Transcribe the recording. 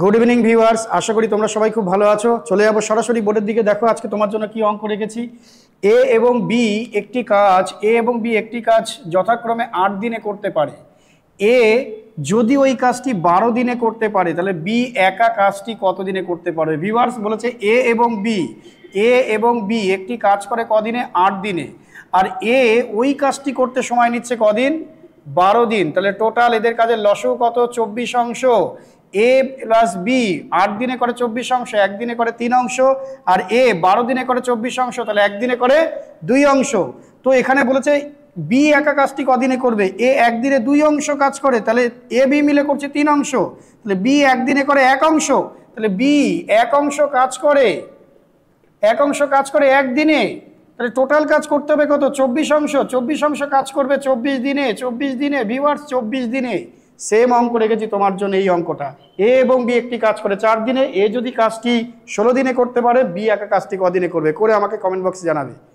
good evening viewers আশা করি তোমরা সবাই খুব ভালো আছো চলে যাবো সরাসরি বোর্ডের দিকে দেখো আজকে তোমার জন্য কি অঙ্ক রেখেছি এ এবং বি একটি কাজ এ এবং বি একটি কাজ যথাক্রমে আট দিনে করতে পারে এ যদি ওই কাজটি বারো দিনে করতে পারে তাহলে বি একা কাজটি কত দিনে করতে পারবে ভিউয়ার্স বলেছে এ এবং বি এ এবং বি একটি কাজ করে কদিনে আট দিনে আর এ ওই কাজটি করতে সময় নিচ্ছে কদিন বারো দিন তাহলে টোটাল এদের কাজের লসও কত চব্বিশ অংশ এ প্লাস বি আট দিনে করে চব্বিশ অংশ একদিনে করে তিন অংশ আর এ বারো দিনে করে চব্বিশ অংশ তাহলে একদিনে করে দুই অংশ তো এখানে বলেছে বি একা কাজটি কদিনে করবে এ একদিনে দুই অংশ কাজ করে তাহলে এ বি মিলে করছে তিন অংশ তাহলে বি একদিনে করে এক অংশ তাহলে বি এক অংশ কাজ করে এক অংশ কাজ করে একদিনে তাহলে টোটাল কাজ করতে হবে কত চব্বিশ অংশ চব্বিশ অংশ কাজ করবে চব্বিশ দিনে চব্বিশ দিনে ভিওয়ার্স চব্বিশ দিনে সেম অঙ্ক রেখেছি তোমার জন্য এই অঙ্কটা এ এবং বি একটি কাজ করে চার দিনে এ যদি কাজটি ষোলো দিনে করতে পারে বি একা কাজটি কদিনে করবে করে আমাকে কমেন্ট বক্সে জানাবে